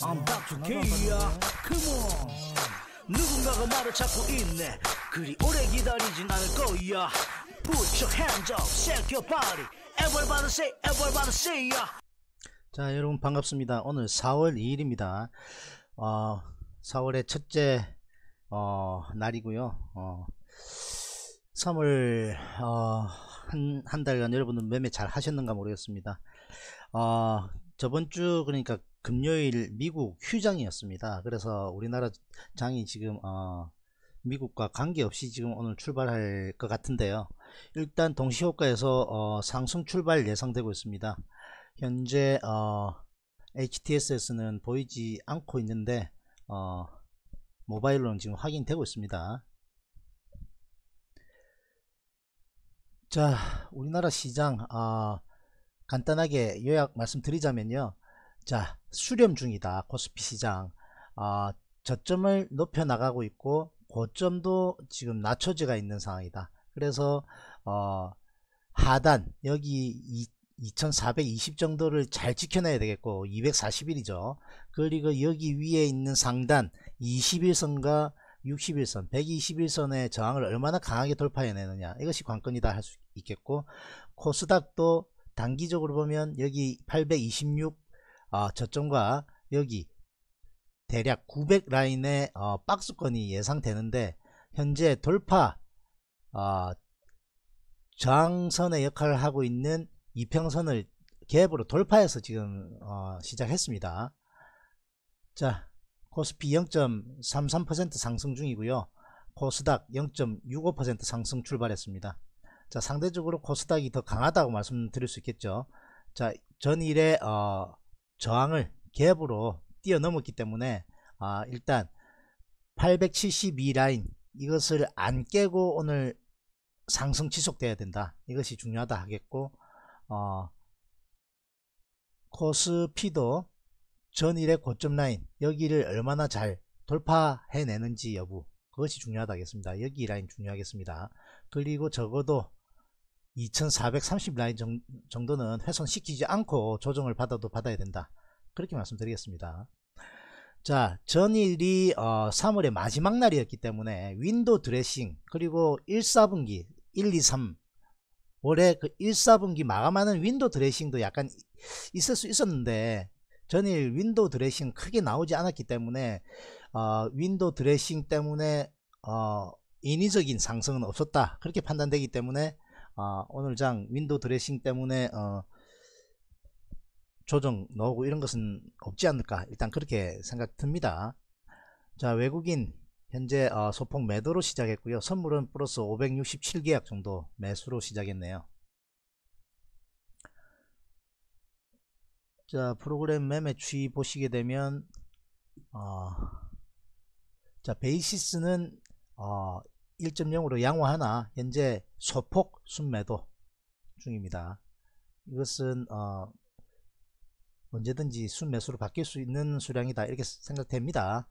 I'm back to K야 Come on 누군가가 말을 찾고 있네 그리 오래 기다리진 않을 거야 Put your hands up, shake your body Everybody say, everybody say y 자 여러분 반갑습니다 오늘 4월 2일입니다 어, 4월의 첫째 어, 날이고요 어, 3월 어, 한, 한 달간 여러분은 매매 잘 하셨는가 모르겠습니다 어, 저번 주 그러니까 금요일 미국 휴장이었습니다. 그래서 우리나라 장이 지금 어 미국과 관계없이 지금 오늘 출발할 것 같은데요. 일단 동시효과에서 어 상승 출발 예상되고 있습니다. 현재 어 HTSS는 보이지 않고 있는데 어 모바일로는 지금 확인되고 있습니다. 자 우리나라 시장 어 간단하게 요약 말씀드리자면요. 자, 수렴 중이다. 코스피 시장. 어, 저점을 높여 나가고 있고 고점도 지금 낮춰지가 있는 상황이다. 그래서 어, 하단 여기 2420 정도를 잘 지켜내야 되겠고 2 4 0일이죠 그리고 여기 위에 있는 상단 21선과 6 1선 121선의 저항을 얼마나 강하게 돌파해내느냐 이것이 관건이다 할 수 있겠고 코스닥도 단기적으로 보면 여기 826 어, 저점과 여기 대략 900 라인의 어, 박스권이 예상되는데 현재 돌파 어, 저항선의 역할을 하고 있는 이평선을 갭으로 돌파해서 지금 어, 시작했습니다. 자 코스피 0.33% 상승 중이고요. 코스닥 0.65% 상승 출발했습니다. 자, 상대적으로 코스닥이 더 강하다고 말씀드릴 수 있겠죠. 자, 전일에 어, 저항을 갭으로 뛰어넘었기 때문에 아, 일단 872 라인 이것을 안 깨고 오늘 상승 지속돼야 된다. 이것이 중요하다 하겠고 어, 코스피도 전일의 고점 라인 여기를 얼마나 잘 돌파해내는지 여부 그것이 중요하다겠습니다. 하 여기 라인 중요하겠습니다. 그리고 적어도 2430 라인 정도는 훼손시키지 않고 조정을 받아도 받아야 된다. 그렇게 말씀드리겠습니다. 자 전일이 어, 3월의 마지막 날이었기 때문에 윈도 드레싱 그리고 1 4분기 1, 2, 3 올해 그1 4분기 마감하는 윈도 드레싱도 약간 있을 수 있었는데 전일 윈도 드레싱 크게 나오지 않았기 때문에 어, 윈도 드레싱 때문에 어, 인위적인 상승은 없었다 그렇게 판단되기 때문에 아, 오늘 장 윈도우 드레싱 때문에 어, 조정 넣고 이런 것은 없지 않을까 일단 그렇게 생각 듭니다 자 외국인 현재 어, 소폭 매도로 시작했고요 선물은 플러스 567계약 정도 매수로 시작했네요 자 프로그램 매매 추이 보시게 되면 어, 자 베이시스는 어, 1.0으로 양호하나 현재 소폭 순매도 중입니다. 이것은 어, 언제든지 순매수로 바뀔 수 있는 수량이다 이렇게 생각됩니다.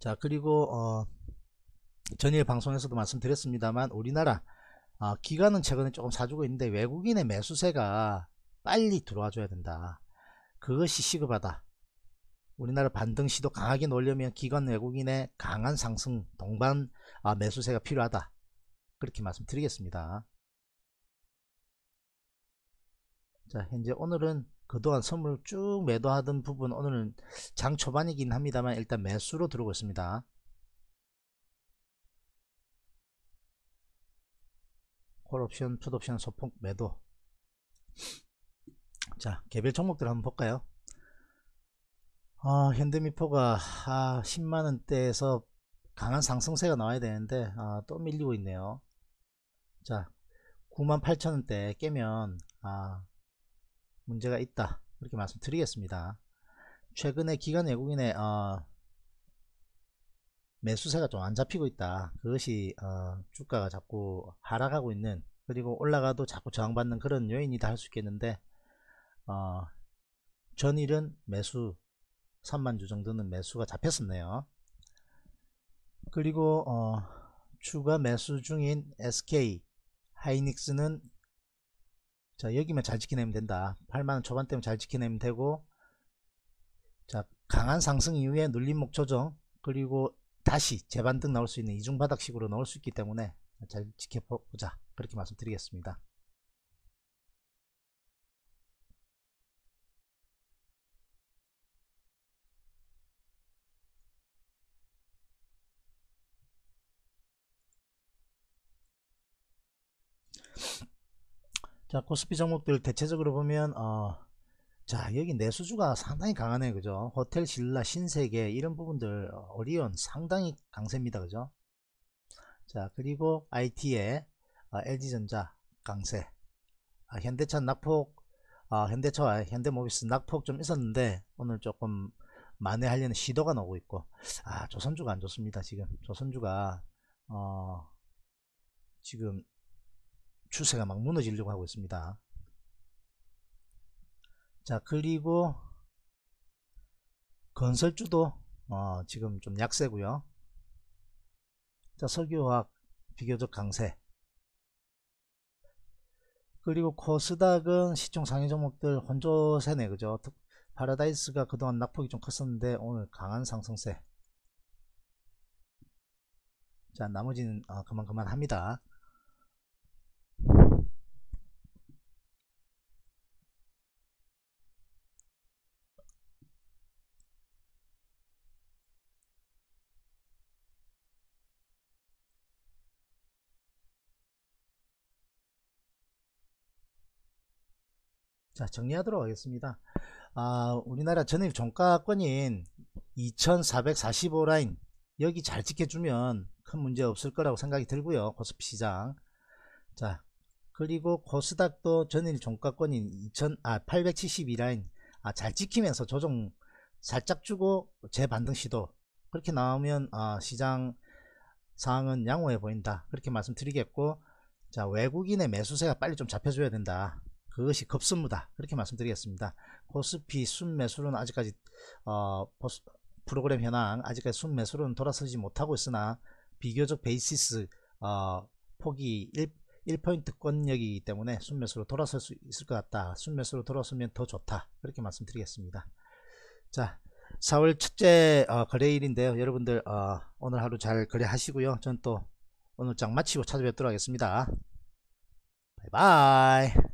자 그리고 어, 전일 방송에서도 말씀드렸습니다만 우리나라 어, 아, 기관은 최근에 조금 사주고 있는데 외국인의 매수세가 빨리 들어와 줘야 된다. 그것이 시급하다. 우리나라 반등 시도 강하게 놀려면 기관 외국인의 강한 상승 동반 아, 매수세가 필요하다. 그렇게 말씀드리겠습니다. 자 현재 오늘은 그동안 선물 쭉 매도하던 부분 오늘은 장 초반이긴 합니다만 일단 매수로 들어오고 있습니다. 콜옵션, 풋옵션 소폭 매도 자 개별 종목들 한번 볼까요 아, 현대미포가 아, 10만원대에서 강한 상승세가 나와야 되는데 아, 또 밀리고 있네요 자 98,000원대 깨면 아, 문제가 있다 이렇게 말씀드리겠습니다 최근에 기간 외국인의 어, 매수세가 좀 안 잡히고 있다 그것이 어, 주가가 자꾸 하락하고 있는 그리고 올라가도 자꾸 저항받는 그런 요인이다 할 수 있겠는데 어, 전일은 매수 3만 주 정도는 매수가 잡혔었네요. 그리고 어, 추가 매수 중인 SK 하이닉스는 자 여기만 잘 지켜내면 된다. 8만원 초반대면 잘 지켜내면 되고 자 강한 상승 이후에 눌림목 조정 그리고 다시 재반등 나올 수 있는 이중바닥식으로 나올 수 있기 때문에 잘 지켜보자 그렇게 말씀드리겠습니다. 자 코스피 종목들 대체적으로 보면 어, 자 여기 내수주가 상당히 강하네요 그죠 호텔 신라 신세계 이런 부분들 오리온 어, 상당히 강세입니다 그죠 자 그리고 IT에 어, LG전자 강세 아, 현대차 낙폭 아, 현대차와 현대모비스 낙폭 좀 있었는데 오늘 조금 만회하려는 시도가 나오고 있고 아 조선주가 안 좋습니다 지금 조선주가 어 지금 추세가 막 무너지려고 하고 있습니다. 자 그리고 건설주도 어, 지금 좀 약세고요. 자 석유화학 비교적 강세 그리고 코스닥은 시총 상위 종목들 혼조세네 그죠 파라다이스가 그동안 낙폭이 좀 컸었는데 오늘 강한 상승세 자 나머지는 어, 그만 그만 합니다 자 정리하도록 하겠습니다 아 우리나라 전입 종가권인 2445라인 여기 잘 지켜주면 큰 문제 없을 거라고 생각이 들고요 코스피 시장 자 그리고 코스닥도 전일 종가권인 2000, 아, 872라인 아, 잘 지키면서 조정 살짝 주고 재반등 시도 그렇게 나오면 아, 시장 상황은 양호해 보인다 그렇게 말씀드리겠고 자 외국인의 매수세가 빨리 좀 잡혀줘야 된다 그것이 급습니다. 그렇게 말씀드리겠습니다. 코스피 순매수는 아직까지 어, 프로그램 현황 아직까지 순매수는 돌아서지 못하고 있으나 비교적 베이시스 어, 폭이 1, 1포인트권력이기 때문에 순매수로 돌아설 수 있을 것 같다. 순매수로 돌아서면 더 좋다. 그렇게 말씀드리겠습니다. 자 4월 첫째 어, 거래일인데요. 여러분들 어, 오늘 하루 잘 거래하시고요. 저는 또 오늘 장 마치고 찾아뵙도록 하겠습니다. 바이바이